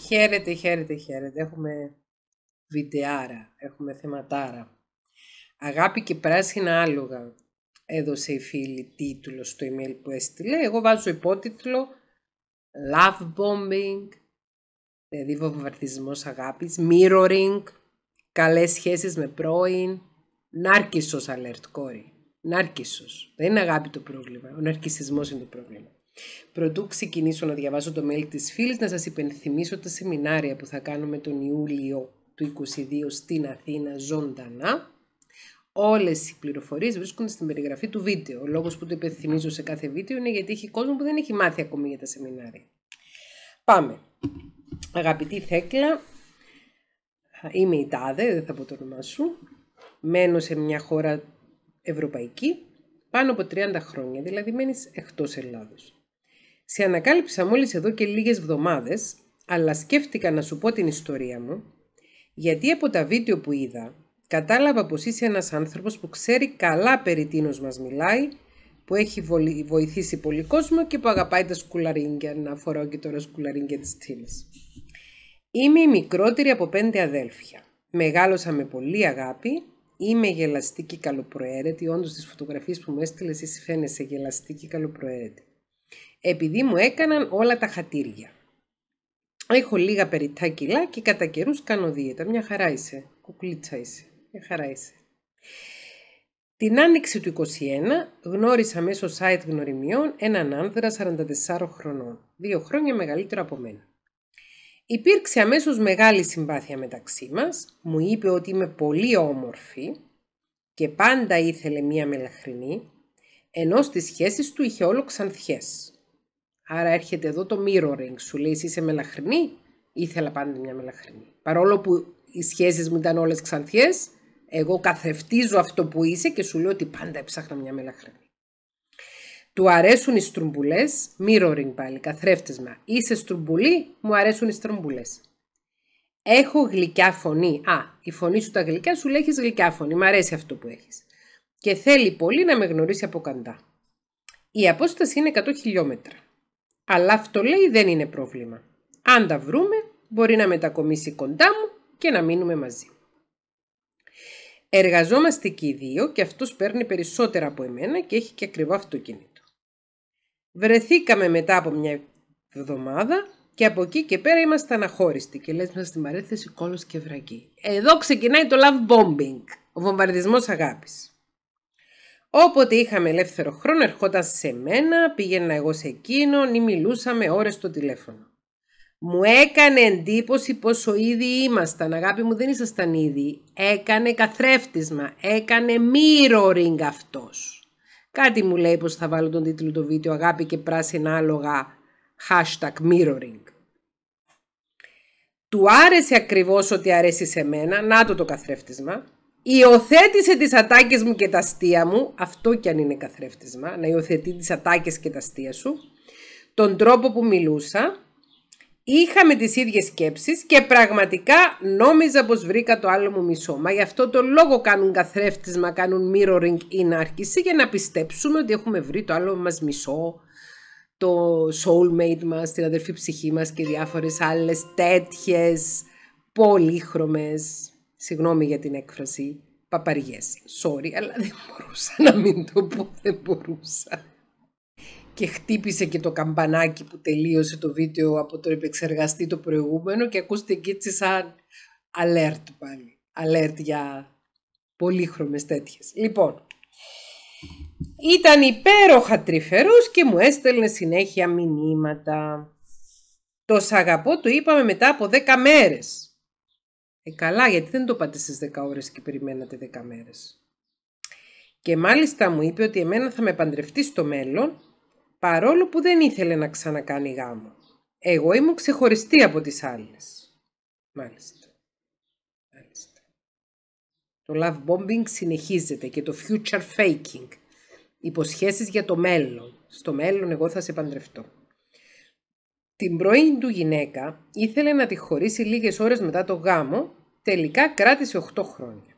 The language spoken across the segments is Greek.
Χαίρετε, χαίρετε, χαίρετε. Έχουμε βιντεάρα, έχουμε θεματάρα. Αγάπη και πράσινα άλογα. Έδωσε η φίλη τίτλο στο email που έστειλε. Εγώ βάζω υπότιτλο Love Bombing, δηλαδή αγάπης, Mirroring, καλές σχέσεις με πρώην, ναρκισός alert κόρη. ναρκισός. Δεν είναι αγάπη το πρόβλημα. Ο ναρκισισμός είναι το πρόβλημα. Προτού ξεκινήσω να διαβάζω το mail της φίλης, να σας υπενθυμίσω τα σεμινάρια που θα κάνουμε τον Ιούλιο του 22 στην Αθήνα ζωντανά. Όλες οι πληροφορίες βρίσκονται στην περιγραφή του βίντεο. Ο λόγος που το υπενθυμίζω σε κάθε βίντεο είναι γιατί έχει κόσμο που δεν έχει μάθει ακόμη για τα σεμινάρια. Πάμε. Αγαπητή Θέκλα, είμαι η Τάδε, δεν θα πω το όνομά σου. Μένω σε μια χώρα ευρωπαϊκή πάνω από 30 χρόνια, δηλαδή μένεις εκτός Ελλάδος. Σε ανακάλυψα μόλις εδώ και λίγες βδομάδες, αλλά σκέφτηκα να σου πω την ιστορία μου, γιατί από τα βίντεο που είδα, κατάλαβα πως είσαι ένας άνθρωπος που ξέρει καλά περί τίνος μας μιλάει, που έχει βοηθήσει πολύ κόσμο και που αγαπάει τα σκουλαρίνγκια, να φοράω και τώρα σκουλαρίνγκια της τίνης. Είμαι η μικρότερη από πέντε αδέλφια. Μεγάλωσα με πολύ αγάπη, είμαι γελαστή και καλοπροαίρετη, όντως τις φωτογραφίες που μου έστειλες εσύ φαίνεσαι γελαστή και καλοπροαίρετη επειδή μου έκαναν όλα τα χατήρια. Έχω λίγα περιτά κιλά και κατά καιρούς κάνω δίαιτα. Μια χαρά είσαι, κουκλίτσα είσαι, μια χαρά είσαι. Την άνοιξη του 21 γνώρισα μέσω site γνωριμιών έναν άνδρα 44 χρονών, δύο χρόνια μεγαλύτερο από μένα. Υπήρξε αμέσως μεγάλη συμπάθεια μεταξύ μας, μου είπε ότι είμαι πολύ όμορφη και πάντα ήθελε μία μελαχρινή, ενώ στις σχέσεις του είχε όλο ξανθιές. Άρα έρχεται εδώ το mirroring. Σου λέει εσύ είσαι μελαχρινή. Ήθελα πάντα μια μελαχρινή. Παρόλο που οι σχέσεις μου ήταν όλες ξανθιές, εγώ καθρεφτίζω αυτό που είσαι και σου λέω ότι πάντα έψαχνα μια μελαχρινή. Του αρέσουν οι στρουμπουλές, mirroring πάλι, καθρέφτεσμα. Είσαι στρουμπουλή, μου αρέσουν οι στρουμπουλές. Έχω γλυκιά φωνή. Α, η φωνή σου τα γλυκιά σου λέει γλυκιά φωνή. Μ' αρέσει αυτό που έχεις. Και θέλει πολύ να με γνωρίσει από κοντά. Η απόσταση είναι 100 χιλιόμετρα. Αλλά αυτό λέει δεν είναι πρόβλημα. Αν τα βρούμε, μπορεί να μετακομίσει κοντά μου και να μείνουμε μαζί. Εργαζόμαστε και οι δύο και αυτός παίρνει περισσότερα από εμένα και έχει και ακριβό αυτοκίνητο. Βρεθήκαμε μετά από μια εβδομάδα και από εκεί και πέρα είμαστε αναχώριστοι και λες μας στην παρέθεση κόλος και βρακή. Εδώ ξεκινάει το love bombing, ο βομβαρδισμός αγάπης. Όποτε είχαμε ελεύθερο χρόνο ερχόταν σε μένα, πήγαινα εγώ σε εκείνον ή μιλούσαμε ώρες στο τηλέφωνο. Μου έκανε εντύπωση πόσο ήδη ήμασταν. Αγάπη μου δεν ήσασταν ήδη. Έκανε καθρέφτισμα. Έκανε mirroring αυτός. Κάτι μου λέει πως θα βάλω τον τίτλο του βίντεο «Αγάπη και πράσινα άλογα» hashtag mirroring. Του άρεσε ακριβώς ότι αρέσει σε μένα. Να το το καθρέφτισμα. Υιοθέτησε τις ατάκες μου και τα αστεία μου, αυτό κι αν είναι καθρέφτισμα, να υιοθετεί τις ατάκες και τα αστεία σου, τον τρόπο που μιλούσα, είχαμε τις ίδιες σκέψεις και πραγματικά νόμιζα πως βρήκα το άλλο μου μισό. Μα γι' αυτό το λόγο κάνουν καθρέφτισμα, κάνουν mirroring ή για να πιστέψουμε ότι έχουμε βρει το άλλο μας μισό, το soulmate μας, την αδερφή ψυχή μας και διάφορες άλλες τέτοιες πολύχρωμες συγγνώμη για την έκφραση, παπαριές. Sorry, αλλά δεν μπορούσα να μην το πω, δεν μπορούσα. Και χτύπησε και το καμπανάκι που τελείωσε το βίντεο από τον επεξεργαστή το προηγούμενο και ακούστηκε και έτσι σαν alert πάλι. Alert για πολύχρωμες τέτοιες. Λοιπόν, ήταν υπέροχα τρυφερός και μου έστελνε συνέχεια μηνύματα. Τος σ' αγαπώ, το είπαμε μετά από 10 μέρες. Ε, καλά, γιατί δεν το πάτε στις 10 ώρες και περιμένατε 10 μέρες. Και μάλιστα μου είπε ότι εμένα θα με παντρευτεί στο μέλλον, παρόλο που δεν ήθελε να ξανακάνει γάμο. Εγώ ήμουν ξεχωριστή από τις άλλες. Μάλιστα. μάλιστα. Το love bombing συνεχίζεται και το future faking. Υποσχέσεις για το μέλλον. Στο μέλλον εγώ θα σε παντρευτώ. Την πρώην του γυναίκα ήθελε να τη χωρίσει λίγες ώρες μετά το γάμο, τελικά κράτησε 8 χρόνια.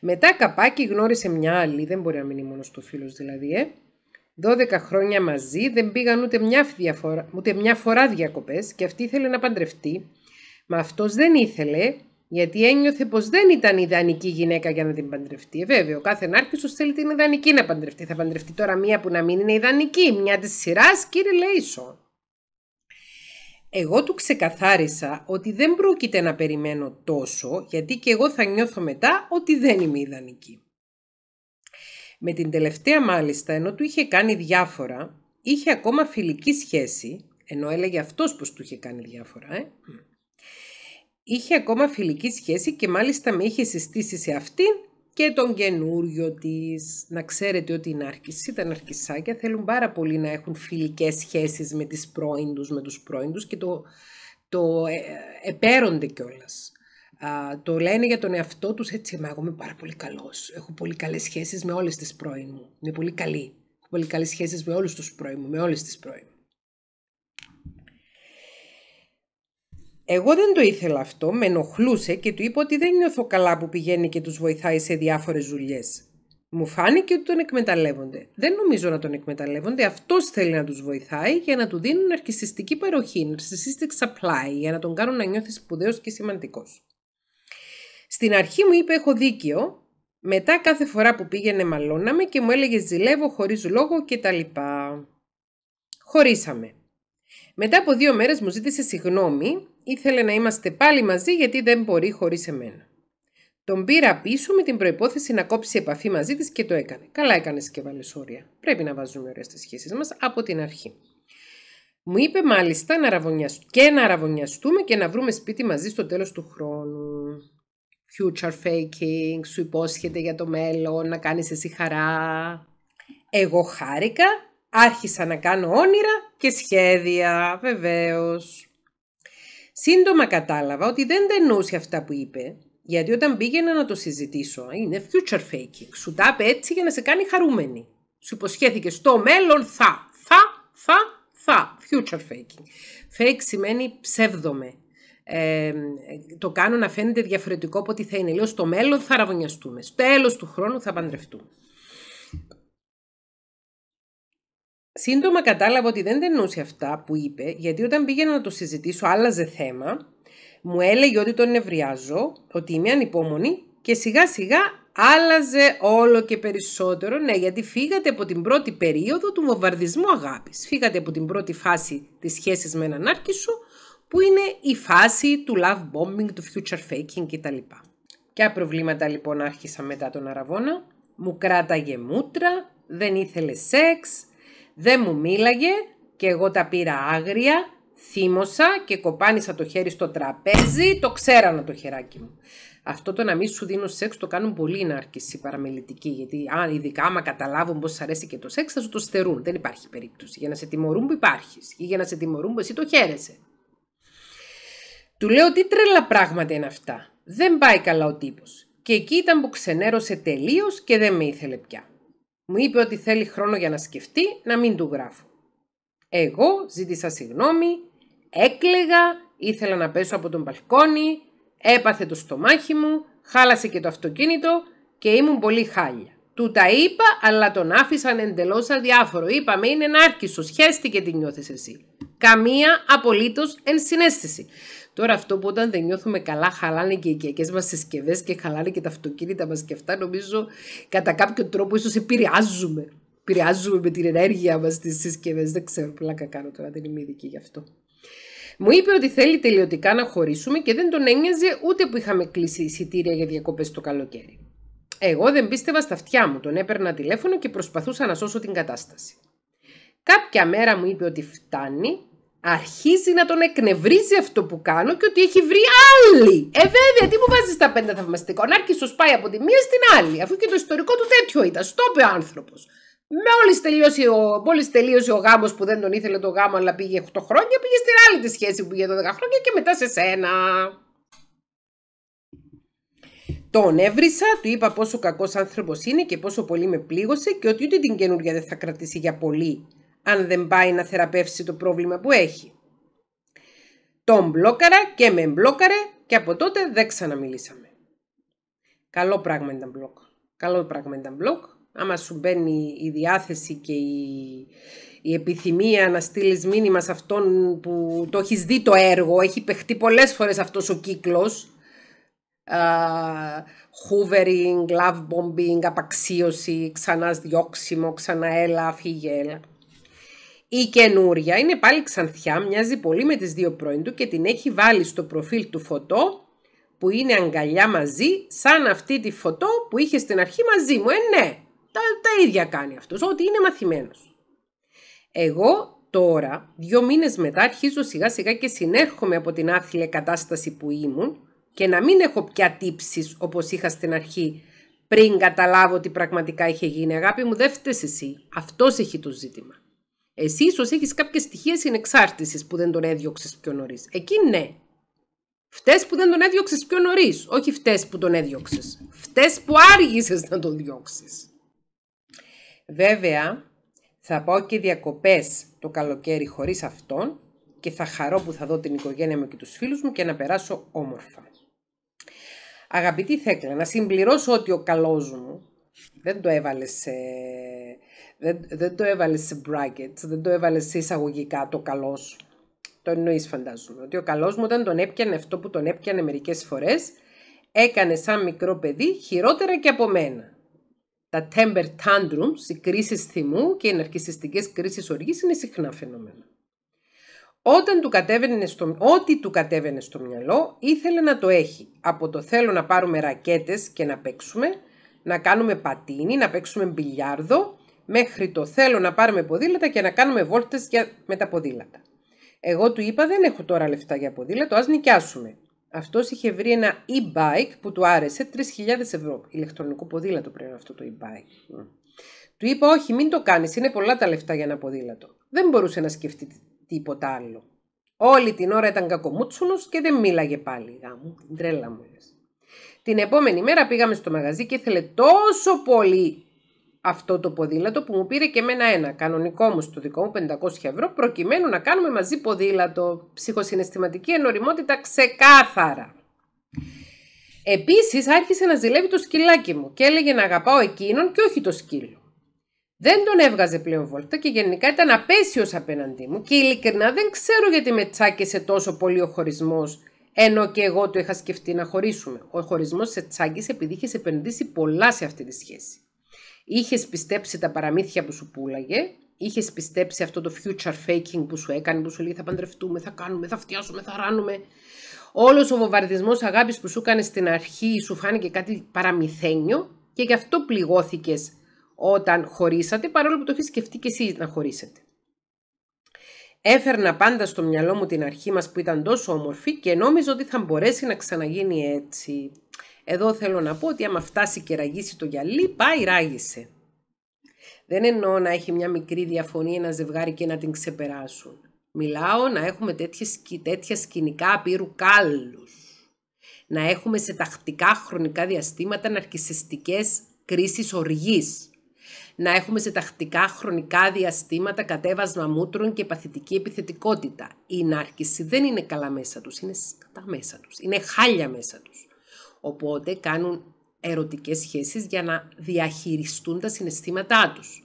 Μετά καπάκι γνώρισε μια άλλη, δεν μπορεί να μείνει μόνος του φίλος δηλαδή, ε. 12 χρόνια μαζί δεν πήγαν ούτε μια, διαφορά, ούτε μια φορά διακοπές και αυτή ήθελε να παντρευτεί. Μα αυτός δεν ήθελε γιατί ένιωθε πως δεν ήταν ιδανική γυναίκα για να την παντρευτεί. Ε, βέβαια, ο κάθε σου θέλει την ιδανική να παντρευτεί. Θα παντρευτεί τώρα μία που να μην είναι ιδανική, μία της σειράς, κύριε Λέισον. Εγώ του ξεκαθάρισα ότι δεν πρόκειται να περιμένω τόσο, γιατί και εγώ θα νιώθω μετά ότι δεν είμαι ιδανική. Με την τελευταία μάλιστα, ενώ του είχε κάνει διάφορα, είχε ακόμα φιλική σχέση, ενώ έλεγε αυτός πως του είχε κάνει διάφορα, ε? είχε ακόμα φιλική σχέση και μάλιστα με είχε συστήσει σε αυτήν και τον καινούριο της Να ξέρετε ότι είναι άρχιση, τα ναρκισσάκια θέλουν πάρα πολύ να έχουν φιλικές σχέσεις με τις πρώην του, με τους πρώην και το, το ε, επέρονται κιόλας. το λένε για τον εαυτό τους έτσι, μα εγώ πάρα πολύ καλός. Έχω πολύ καλές σχέσεις με όλες τις πρώην μου. Είναι πολύ καλή. Έχω πολύ καλές σχέσεις με όλους τους πρώην μου, με όλες τις πρώην μου. Εγώ δεν το ήθελα αυτό, με ενοχλούσε και του είπα ότι δεν νιώθω καλά που πηγαίνει και τους βοηθάει σε διάφορες δουλειές. Μου φάνηκε ότι τον εκμεταλλεύονται. Δεν νομίζω να τον εκμεταλλεύονται. Αυτός θέλει να τους βοηθάει για να του δίνουν αρχισιστική παροχή, narcissistic supply, για να τον κάνουν να νιώθει σπουδαίος και σημαντικός. Στην αρχή μου είπε: Έχω δίκιο. Μετά κάθε φορά που πήγαινε, μαλώναμε και μου έλεγε: Ζηλεύω χωρίς λόγο κτλ. Χωρίσαμε. Μετά από δύο μέρες μου ζήτησε συγγνώμη, ήθελε να είμαστε πάλι μαζί γιατί δεν μπορεί χωρίς εμένα. Τον πήρα πίσω με την προπόθεση να κόψει επαφή μαζί της και το έκανε. Καλά έκανες και βάλες όρια. Πρέπει να βάζουμε ωραία στις σχέσεις μας από την αρχή. Μου είπε μάλιστα να και να ραβωνιαστούμε και να βρούμε σπίτι μαζί στο τέλος του χρόνου. Future faking, σου υπόσχεται για το μέλλον, να κάνεις εσύ χαρά. Εγώ χάρηκα, άρχισα να κάνω όνειρα και σχέδια, βεβαίως. Σύντομα κατάλαβα ότι δεν τα αυτά που είπε, γιατί όταν πήγαινα να το συζητήσω, είναι future faking. Σου τα έτσι για να σε κάνει χαρούμενη. Σου υποσχέθηκε στο μέλλον θα, θα, θα, θα. Future faking. Fake σημαίνει ψεύδομαι. Ε, το κάνω να φαίνεται διαφορετικό από ό,τι θα είναι. Λέω στο μέλλον θα αραβωνιαστούμε. Στο τέλος του χρόνου θα παντρευτούμε. Σύντομα κατάλαβα ότι δεν τενούσε αυτά που είπε, γιατί όταν πήγαινα να το συζητήσω, άλλαζε θέμα. Μου έλεγε ότι τον νευριάζω, ότι είμαι ανυπόμονη και σιγά σιγά άλλαζε όλο και περισσότερο. Ναι, γιατί φύγατε από την πρώτη περίοδο του βομβαρδισμού αγάπης. Φύγατε από την πρώτη φάση της σχέσης με έναν άρκη σου, που είναι η φάση του love bombing, του future faking κτλ. Ποια προβλήματα λοιπόν άρχισα μετά τον Αραβόνα. Μου κράταγε μούτρα, δεν ήθελε σεξ, δεν μου μίλαγε και εγώ τα πήρα άγρια, θύμωσα και κοπάνισα το χέρι στο τραπέζι, το ξέρανα το χεράκι μου. Αυτό το να μην σου δίνω σεξ το κάνουν πολύ ενάρκηση παραμελητική, γιατί αν ειδικά άμα καταλάβουν πώ αρέσει και το σεξ θα σου το στερούν. Δεν υπάρχει περίπτωση. Για να σε τιμωρούν που υπάρχεις ή για να σε τιμωρούν που εσύ το χαίρεσαι. Του λέω τι τρελά πράγματα είναι αυτά. Δεν πάει καλά ο τύπος. Και εκεί ήταν που ξενέρωσε τελείως και δεν με ήθελε πια. Μου είπε ότι θέλει χρόνο για να σκεφτεί, να μην του γράφω. Εγώ ζήτησα συγγνώμη, έκλαιγα, ήθελα να πέσω από τον μπαλκόνι, έπαθε το στομάχι μου, χάλασε και το αυτοκίνητο και ήμουν πολύ χάλια. Του τα είπα, αλλά τον άφησαν εντελώς αδιάφορο. Είπαμε, είναι νάρκισο, σχέστηκε τι νιώθεις εσύ. Καμία απολύτως ενσυναίσθηση. Τώρα αυτό που όταν δεν νιώθουμε καλά χαλάνε και οι οικιακές μας συσκευές και χαλάνε και τα αυτοκίνητα μας και αυτά, νομίζω κατά κάποιο τρόπο ίσως επηρεάζουμε. Επηρεάζουμε με την ενέργεια μας τις συσκευές. Δεν ξέρω, πλάκα κάνω τώρα, δεν είμαι ειδική γι' αυτό. Μου είπε ότι θέλει τελειωτικά να χωρίσουμε και δεν τον ένοιαζε ούτε που είχαμε κλείσει εισιτήρια για διακοπές το καλοκαίρι. Εγώ δεν πίστευα στα αυτιά μου, τον έπαιρνα τηλέφωνο και προσπαθούσα να σώσω την κατάσταση. Κάποια μέρα μου είπε ότι φτάνει αρχίζει να τον εκνευρίζει αυτό που κάνω και ότι έχει βρει άλλη. Ε, βέβαια, τι μου βάζεις τα πέντε θαυμαστικών. Άρχισε πάει από τη μία στην άλλη, αφού και το ιστορικό του τέτοιο ήταν. Στο είπε ο άνθρωπο. Μόλι τελείωσε, ο, μόλις τελείωσε ο γάμος που δεν τον ήθελε το γάμο, αλλά πήγε 8 χρόνια, πήγε στην άλλη τη σχέση που είχε 10 χρόνια και μετά σε σένα. Τον έβρισα, του είπα πόσο κακός άνθρωπος είναι και πόσο πολύ με πλήγωσε και ότι ούτε την καινούργια δεν θα κρατήσει για πολύ αν δεν πάει να θεραπεύσει το πρόβλημα που έχει. Τον μπλόκαρα και με μπλόκαρε και από τότε δεν ξαναμιλήσαμε. Καλό πράγμα ήταν μπλοκ. Καλό πράγμα ήταν μπλοκ. Άμα σου μπαίνει η διάθεση και η, η επιθυμία να στείλεις μήνυμα σε αυτόν που το έχεις δει το έργο, έχει παιχτεί πολλές φορές αυτός ο κύκλος, Uh, love bombing, απαξίωση, ξανά διώξιμο, ξανά έλα, φύγε έλα. Η καινούρια είναι πάλι ξανθιά, μοιάζει πολύ με τις δύο πρώην του και την έχει βάλει στο προφίλ του φωτό που είναι αγκαλιά μαζί, σαν αυτή τη φωτό που είχε στην αρχή μαζί μου. Ε, ναι, τα, ίδια κάνει αυτός, ότι είναι μαθημένος. Εγώ τώρα, δύο μήνες μετά, αρχίζω σιγά σιγά και συνέρχομαι από την άθλια κατάσταση που ήμουν και να μην έχω πια τύψεις όπως είχα στην αρχή πριν καταλάβω τι πραγματικά είχε γίνει. Αγάπη μου, δεν εσύ. Αυτός έχει το ζήτημα. Εσύ ίσως έχεις κάποιες στοιχεία συνεξάρτησης που δεν τον έδιωξες πιο νωρίς. Εκεί ναι. Φτε που δεν τον έδιωξες πιο νωρίς. Όχι φτε που τον έδιωξες. Φτε που άργησες να τον διώξεις. Βέβαια, θα πάω και διακοπές το καλοκαίρι χωρίς αυτόν και θα χαρώ που θα δω την οικογένεια μου και τους φίλους μου και να περάσω όμορφα. Αγαπητή Θέκλα, να συμπληρώσω ότι ο καλός μου δεν το έβαλες σε δεν, το έβαλες σε brackets, δεν το έβαλες σε εισαγωγικά το καλός σου. Το εννοείς, φαντάζομαι. Ότι ο καλός μου όταν τον έπιανε αυτό που τον έπιανε μερικές φορές, έκανε σαν μικρό παιδί χειρότερα και από μένα. Τα temper tantrums, οι κρίσεις θυμού και οι εναρκιστικέ κρίσεις οργής είναι συχνά φαινόμενα. Όταν του κατέβαινε στο, ό,τι του κατέβαινε στο μυαλό, ήθελε να το έχει. Από το θέλω να πάρουμε ρακέτες και να παίξουμε, να κάνουμε πατίνι, να παίξουμε μπιλιάρδο, μέχρι το θέλω να πάρουμε ποδήλατα και να κάνουμε βόλτες με τα ποδήλατα. Εγώ του είπα δεν έχω τώρα λεφτά για ποδήλατο, ας νοικιάσουμε. Αυτός είχε βρει ένα e-bike που του άρεσε 3.000 ευρώ. Ηλεκτρονικό ποδήλατο πρέπει να αυτό το e-bike. Mm. Του είπα όχι μην το κάνεις, είναι πολλά τα λεφτά για ένα ποδήλατο. Δεν μπορούσε να σκεφτεί τίποτα άλλο. Όλη την ώρα ήταν κακομούτσουνος και δεν μίλαγε πάλι γάμου, την τρέλα μου. Την επόμενη μέρα πήγαμε στο μαγαζί και ήθελε τόσο πολύ αυτό το ποδήλατο που μου πήρε και εμένα ένα, κανονικό μου στο δικό μου 500 ευρώ, προκειμένου να κάνουμε μαζί ποδήλατο, ψυχοσυναισθηματική ενοριμότητα ξεκάθαρα. Επίσης άρχισε να ζηλεύει το σκυλάκι μου και έλεγε να αγαπάω εκείνον και όχι το σκύλο. Δεν τον έβγαζε πλέον βόλτα και γενικά ήταν απέσιος απέναντί μου και ειλικρινά δεν ξέρω γιατί με τσάκεσε τόσο πολύ ο χωρισμός ενώ και εγώ το είχα σκεφτεί να χωρίσουμε. Ο χωρισμός σε τσάκισε επειδή είχε επενδύσει πολλά σε αυτή τη σχέση. Είχες πιστέψει τα παραμύθια που σου πουλάγε, είχες πιστέψει αυτό το future faking που σου έκανε, που σου λέει θα παντρευτούμε, θα κάνουμε, θα φτιάσουμε, θα ράνουμε. Όλος ο βομβαρδισμός αγάπης που σου έκανε στην αρχή σου φάνηκε κάτι παραμυθένιο και γι' αυτό πληγώθηκες όταν χωρίσατε, παρόλο που το έχεις σκεφτεί και εσύ να χωρίσετε. Έφερνα πάντα στο μυαλό μου την αρχή μας που ήταν τόσο όμορφη και νόμιζα ότι θα μπορέσει να ξαναγίνει έτσι. Εδώ θέλω να πω ότι άμα φτάσει και ραγίσει το γυαλί, πάει ράγισε. Δεν εννοώ να έχει μια μικρή διαφωνία ένα ζευγάρι και να την ξεπεράσουν. Μιλάω να έχουμε τέτοια σκηνικά απείρου κάλλους. Να έχουμε σε τακτικά χρονικά διαστήματα ναρκισιστικές κρίσεις οργής. Να έχουμε σε τακτικά χρονικά διαστήματα κατέβασμα μούτρων και παθητική επιθετικότητα. Η ναρκισή δεν είναι καλά μέσα τους, είναι κατά μέσα τους. Είναι χάλια μέσα τους. Οπότε κάνουν ερωτικές σχέσεις για να διαχειριστούν τα συναισθήματά τους.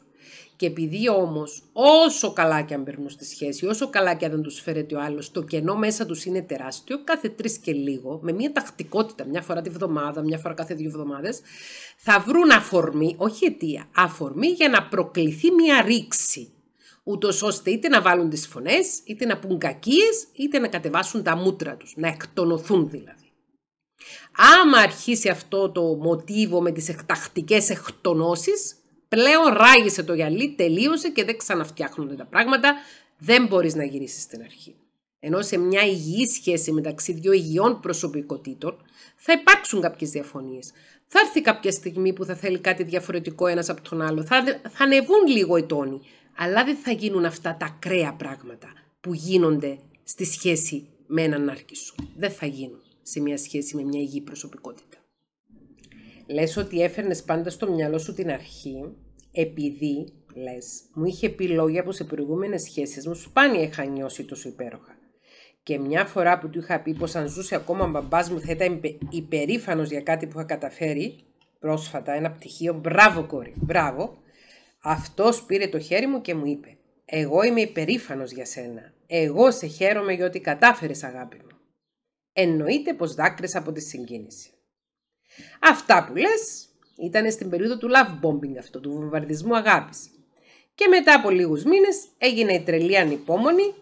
Και επειδή όμως όσο καλά και αν περνούν στη σχέση, όσο καλά και αν δεν τους φέρεται ο άλλος, το κενό μέσα τους είναι τεράστιο, κάθε τρεις και λίγο, με μια τακτικότητα, μια φορά τη βδομάδα, μια φορά κάθε δύο εβδομάδες, θα βρουν αφορμή, όχι αιτία, αφορμή για να προκληθεί μια ρήξη. Ούτως ώστε είτε να βάλουν τις φωνές, είτε να πούν κακίες, είτε να κατεβάσουν τα μούτρα τους, να εκτονωθούν δηλαδή. Άμα αρχίσει αυτό το μοτίβο με τις εκτακτικές εκτονώσεις, πλέον ράγισε το γυαλί, τελείωσε και δεν ξαναφτιάχνονται τα πράγματα, δεν μπορείς να γυρίσεις στην αρχή. Ενώ σε μια υγιή σχέση μεταξύ δύο υγιών προσωπικότητων θα υπάρξουν κάποιες διαφωνίες. Θα έρθει κάποια στιγμή που θα θέλει κάτι διαφορετικό ένας από τον άλλο. Θα, θα ανεβούν λίγο οι τόνοι. Αλλά δεν θα γίνουν αυτά τα ακραία πράγματα που γίνονται στη σχέση με έναν άρκη Δεν θα γίνουν σε μια σχέση με μια υγιή προσωπικότητα. Λες ότι έφερνες πάντα στο μυαλό σου την αρχή, επειδή, λες, μου είχε πει λόγια που σε προηγούμενες σχέσεις μου σπάνια είχα νιώσει τόσο υπέροχα. Και μια φορά που του είχα πει πως αν ζούσε ακόμα μπαμπάς μου θα ήταν υπερήφανος για κάτι που είχα καταφέρει, πρόσφατα ένα πτυχίο, μπράβο κόρη, μπράβο, αυτός πήρε το χέρι μου και μου είπε «Εγώ είμαι υπερήφανος για σένα. Εγώ σε χαίρομαι γιατί κατάφερες αγάπη μου». Εννοείται πως δάκρυσα από τη συγκίνηση. Αυτά που λες ήταν στην περίοδο του love bombing αυτό, του βομβαρδισμού αγάπης. Και μετά από λίγους μήνες έγινε η τρελή ανυπόμονη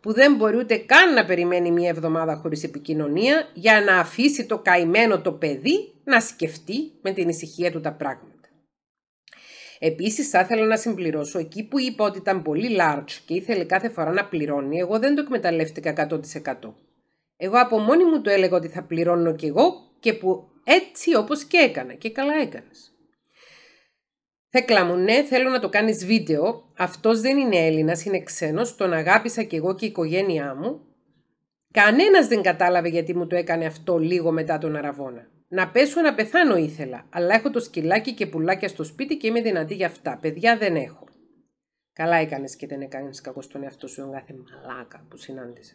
που δεν μπορεί ούτε καν να περιμένει μία εβδομάδα χωρίς επικοινωνία για να αφήσει το καημένο το παιδί να σκεφτεί με την ησυχία του τα πράγματα. Επίσης θα ήθελα να συμπληρώσω εκεί που είπα ότι ήταν πολύ large και ήθελε κάθε φορά να πληρώνει, εγώ δεν το εκμεταλλεύτηκα 100%. Εγώ από μόνη μου το έλεγα ότι θα πληρώνω κι εγώ και που έτσι όπως και έκανα και καλά έκανες. Θέκλα μου, ναι, θέλω να το κάνεις βίντεο. Αυτός δεν είναι Έλληνας, είναι ξένος, τον αγάπησα κι εγώ και η οικογένειά μου. Κανένας δεν κατάλαβε γιατί μου το έκανε αυτό λίγο μετά τον Αραβόνα. Να πέσω να πεθάνω ήθελα, αλλά έχω το σκυλάκι και πουλάκια στο σπίτι και είμαι δυνατή για αυτά. Παιδιά δεν έχω. Καλά έκανες και δεν έκανες κακό στον εαυτό σου, κάθε μαλάκα που συνάντησες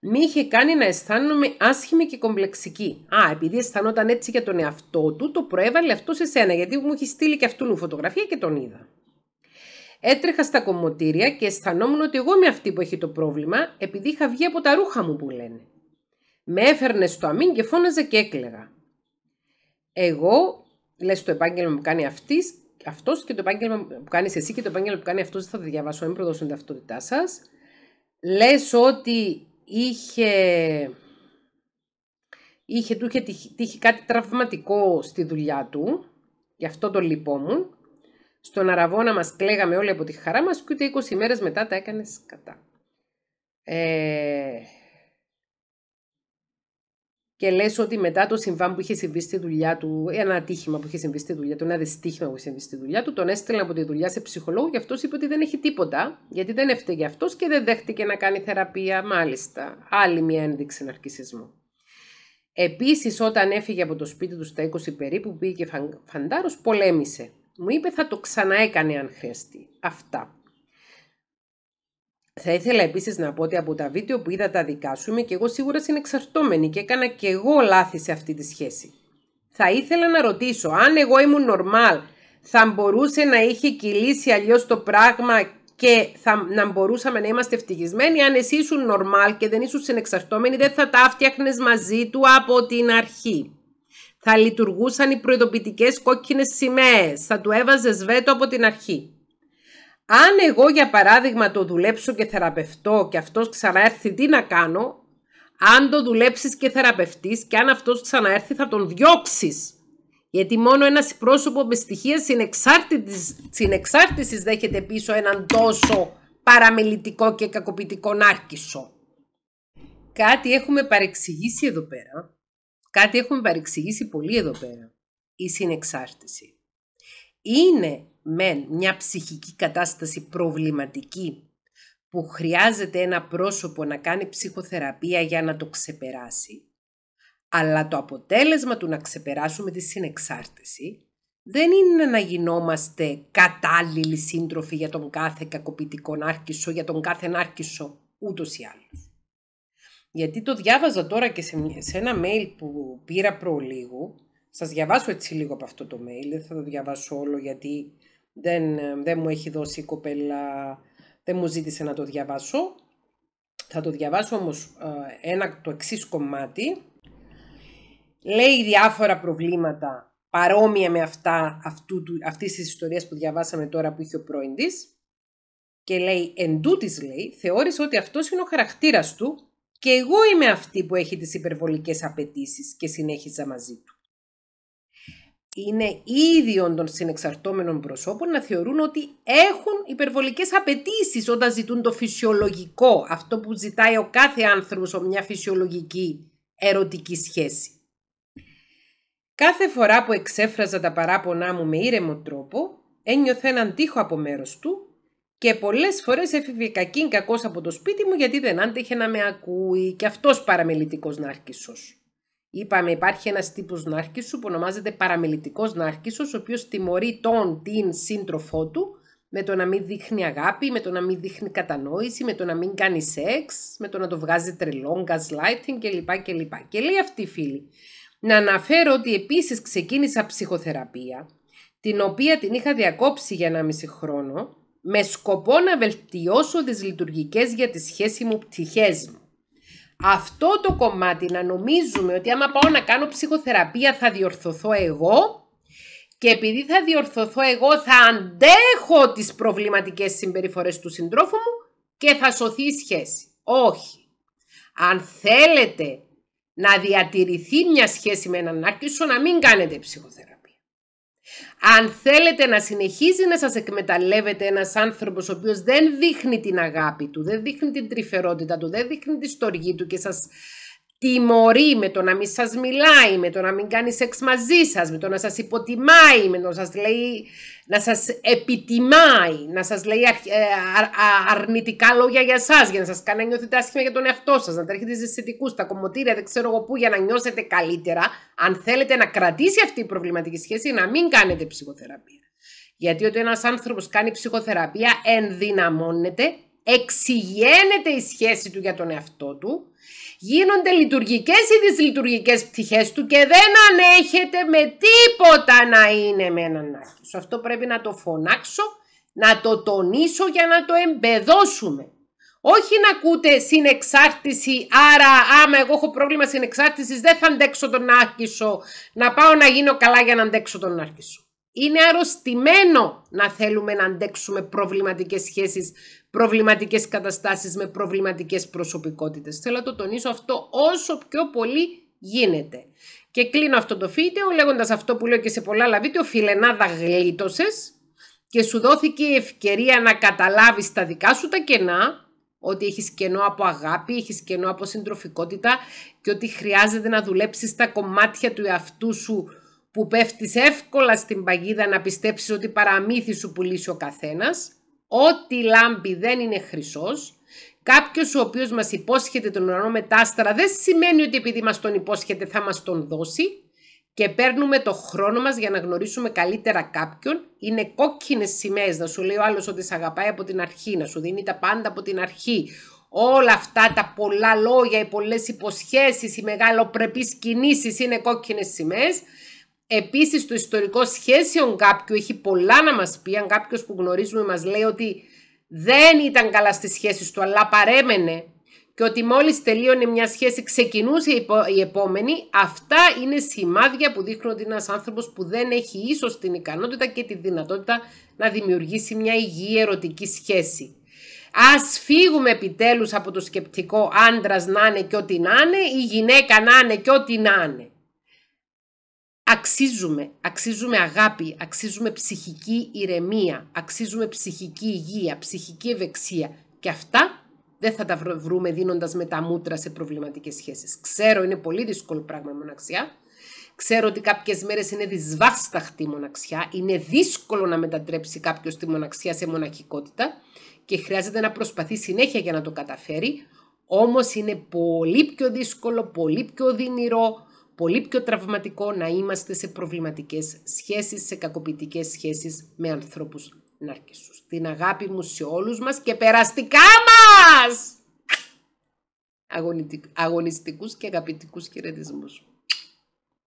με είχε κάνει να αισθάνομαι άσχημη και κομπλεξική. Α, επειδή αισθανόταν έτσι για τον εαυτό του, το προέβαλε αυτό σε σένα, γιατί μου είχε στείλει και αυτού μου φωτογραφία και τον είδα. Έτρεχα στα κομμωτήρια και αισθανόμουν ότι εγώ είμαι αυτή που έχει το πρόβλημα, επειδή είχα βγει από τα ρούχα μου που λένε. Με έφερνε στο αμήν και φώναζε και έκλαιγα. Εγώ, λες το επάγγελμα που κάνει αυτής, αυτός και το επάγγελμα που κάνεις εσύ και το επάγγελμα που κάνει αυτός, δεν θα διαβάσω, μην προδώσουν ταυτότητά σας. Λες ότι είχε, είχε, του είχε τύχει, τύχει κάτι τραυματικό στη δουλειά του, γι' αυτό το μου, Στον αραβόνα μας κλαίγαμε όλοι από τη χαρά μας και ούτε 20 ημέρες μετά τα έκανες κατά. Ε, και λες ότι μετά το συμβάν που είχε συμβεί στη δουλειά του, ένα ατύχημα που είχε συμβεί στη δουλειά του, ένα δυστύχημα που είχε συμβεί στη δουλειά του, τον έστειλε από τη δουλειά σε ψυχολόγο και αυτός είπε ότι δεν έχει τίποτα, γιατί δεν έφταιγε αυτός και δεν δέχτηκε να κάνει θεραπεία, μάλιστα. Άλλη μια ένδειξη ναρκισισμού. Επίσης, όταν έφυγε από το σπίτι του στα 20 περίπου, πήγε φαντάρος, πολέμησε. Μου είπε θα το ξαναέκανε αν χρειαστεί. Αυτά. Θα ήθελα επίσης να πω ότι από τα βίντεο που είδα τα δικά σου είμαι και εγώ σίγουρα συνεξαρτώμενη και έκανα και εγώ λάθη σε αυτή τη σχέση. Θα ήθελα να ρωτήσω αν εγώ ήμουν νορμάλ θα μπορούσε να είχε κυλήσει αλλιώς το πράγμα και θα, να μπορούσαμε να είμαστε ευτυχισμένοι. Αν εσύ ήσουν νορμάλ και δεν ήσουν συνεξαρτώμενη δεν θα τα φτιάχνε μαζί του από την αρχή. Θα λειτουργούσαν οι προειδοποιητικές κόκκινες σημαίες. Θα του έβαζες βέτο από την αρχή. Αν εγώ για παράδειγμα το δουλέψω και θεραπευτώ και αυτός ξαναέρθει τι να κάνω, αν το δουλέψεις και θεραπευτείς και αν αυτός ξαναέρθει θα τον διώξεις. Γιατί μόνο ένας πρόσωπος με στοιχεία συνεξάρτησης δέχεται πίσω έναν τόσο παραμελητικό και κακοποιητικό νάρκισο. Κάτι έχουμε παρεξηγήσει εδώ πέρα. Κάτι έχουμε παρεξηγήσει πολύ εδώ πέρα. Η συνεξάρτηση. Είναι μεν μια ψυχική κατάσταση προβληματική που χρειάζεται ένα πρόσωπο να κάνει ψυχοθεραπεία για να το ξεπεράσει, αλλά το αποτέλεσμα του να ξεπεράσουμε τη συνεξάρτηση δεν είναι να γινόμαστε κατάλληλοι σύντροφοι για τον κάθε κακοποιητικό άρχισο, για τον κάθε νάρκισο ούτως ή άλλως. Γιατί το διάβαζα τώρα και σε ένα mail που πήρα λίγο, σας διαβάσω έτσι λίγο από αυτό το mail, δεν θα το διαβάσω όλο γιατί δεν, δεν μου έχει δώσει η κοπέλα, δεν μου ζήτησε να το διαβάσω. Θα το διαβάσω όμως ε, ένα, το εξής κομμάτι. Λέει διάφορα προβλήματα παρόμοια με αυτά αυτού, αυτής της ιστορίας που διαβάσαμε τώρα που είχε ο πρώην της. Και λέει, εν τούτης λέει, θεώρησε ότι αυτός είναι ο χαρακτήρας του και εγώ είμαι αυτή που έχει τις υπερβολικές απαιτήσεις και συνέχιζα μαζί του είναι ίδιον των συνεξαρτώμενων προσώπων να θεωρούν ότι έχουν υπερβολικές απαιτήσεις όταν ζητούν το φυσιολογικό, αυτό που ζητάει ο κάθε άνθρωπος μια φυσιολογική ερωτική σχέση. Κάθε φορά που εξέφραζα τα παράπονά μου με ήρεμο τρόπο, ένιωθε έναν τείχο από μέρος του και πολλές φορές έφυγε κακήν κακός από το σπίτι μου γιατί δεν άντεχε να με ακούει και αυτός παραμελητικός νάρκισσος. Είπαμε, υπάρχει ένας τύπος ναρκίσου που ονομάζεται παραμελητικός ναρκίσο, ο οποίος τιμωρεί τον την σύντροφό του με το να μην δείχνει αγάπη, με το να μην δείχνει κατανόηση, με το να μην κάνει σεξ, με το να το βγάζει τρελό, gaslighting κλπ. κλπ. Και λέει αυτή η φίλη. Να αναφέρω ότι επίσης ξεκίνησα ψυχοθεραπεία, την οποία την είχα διακόψει για ένα μισή χρόνο, με σκοπό να βελτιώσω τις λειτουργικές για τη σχέση μου πτυχές μου. Αυτό το κομμάτι να νομίζουμε ότι άμα πάω να κάνω ψυχοθεραπεία θα διορθωθώ εγώ και επειδή θα διορθωθώ εγώ θα αντέχω τις προβληματικές συμπεριφορές του συντρόφου μου και θα σωθεί η σχέση. Όχι. Αν θέλετε να διατηρηθεί μια σχέση με έναν σου να μην κάνετε ψυχοθεραπεία. Αν θέλετε να συνεχίζει να σας εκμεταλλεύεται ένας άνθρωπος ο οποίος δεν δείχνει την αγάπη του, δεν δείχνει την τρυφερότητα του, δεν δείχνει τη στοργή του και σας τιμωρεί, με το να μην σας μιλάει, με το να μην κάνει σεξ μαζί σας, με το να σας υποτιμάει, με το να σας, λέει, να σας επιτιμάει, να σας λέει ε, αρνητικά λόγια για σας, για να σας κάνει να νιώθετε άσχημα για τον εαυτό σας, να τρέχετε στις τα στα κομμωτήρια, δεν ξέρω εγώ πού, για να νιώσετε καλύτερα, αν θέλετε να κρατήσει αυτή η προβληματική σχέση, να μην κάνετε ψυχοθεραπεία. Γιατί ότι ένας άνθρωπος κάνει ψυχοθεραπεία ενδυναμώνεται εξηγαίνεται η σχέση του για τον εαυτό του, γίνονται λειτουργικές ή δυσλειτουργικές πτυχές του και δεν ανέχεται με τίποτα να είναι με έναν άρχισο. Αυτό πρέπει να το φωνάξω, να το τονίσω για να το εμπεδώσουμε. Όχι να ακούτε συνεξάρτηση, άρα άμα εγώ έχω πρόβλημα συνεξάρτησης δεν θα αντέξω τον άρχισο, να πάω να γίνω καλά για να αντέξω τον άρχισο είναι αρρωστημένο να θέλουμε να αντέξουμε προβληματικές σχέσεις, προβληματικές καταστάσεις με προβληματικές προσωπικότητες. Θέλω να το τονίσω αυτό όσο πιο πολύ γίνεται. Και κλείνω αυτό το φίτεο λέγοντας αυτό που λέω και σε πολλά άλλα βίντεο, φιλενάδα γλίτωσες και σου δόθηκε η ευκαιρία να καταλάβεις τα δικά σου τα κενά, ότι έχεις κενό από αγάπη, έχεις κενό από συντροφικότητα και ότι χρειάζεται να δουλέψεις τα κομμάτια του εαυτού σου που πέφτεις εύκολα στην παγίδα να πιστέψεις ότι παραμύθι σου πουλήσει ο καθένας, ότι λάμπη δεν είναι χρυσός, Κάποιος ο οποίος μας υπόσχεται τον ουρανό μετάστρα δεν σημαίνει ότι επειδή μας τον υπόσχεται θα μας τον δώσει και παίρνουμε το χρόνο μας για να γνωρίσουμε καλύτερα κάποιον. Είναι κόκκινες σημαίες να σου λέει ο άλλος ότι σε αγαπάει από την αρχή, να σου δίνει τα πάντα από την αρχή. Όλα αυτά τα πολλά λόγια, οι πολλές υποσχέσεις, οι μεγαλοπρεπείς κινήσεις είναι κόκκινες σημαίες Επίσης το ιστορικό σχέσεων κάποιου έχει πολλά να μας πει. Αν κάποιος που γνωρίζουμε μας λέει ότι δεν ήταν καλά στις σχέσεις του αλλά παρέμενε και ότι μόλις τελείωνε μια σχέση ξεκινούσε η επόμενη, αυτά είναι σημάδια που δείχνουν ότι είναι ένας άνθρωπος που δεν έχει ίσως την ικανότητα και τη δυνατότητα να δημιουργήσει μια υγιή ερωτική σχέση. Ας φύγουμε επιτέλους από το σκεπτικό άντρας να είναι και ό,τι να είναι, η γυναίκα να είναι και ό,τι να είναι. Αξίζουμε, αξίζουμε αγάπη, αξίζουμε ψυχική ηρεμία, αξίζουμε ψυχική υγεία, ψυχική ευεξία. Και αυτά δεν θα τα βρούμε δίνοντας με τα μούτρα σε προβληματικές σχέσεις. Ξέρω, είναι πολύ δύσκολο πράγμα μοναξιά. Ξέρω ότι κάποιες μέρες είναι δυσβάσταχτη η μοναξιά. Είναι δύσκολο να μετατρέψει κάποιος τη μοναξιά σε μοναχικότητα και χρειάζεται να προσπαθεί συνέχεια για να το καταφέρει. Όμως είναι πολύ πιο δύσκολο, πολύ πιο δυνηρό, πολύ πιο τραυματικό να είμαστε σε προβληματικές σχέσεις, σε κακοποιητικές σχέσεις με ανθρώπους ναρκισσούς. Την αγάπη μου σε όλους μας και περαστικά μας! Αγωνιστικούς και αγαπητικούς χαιρετισμούς.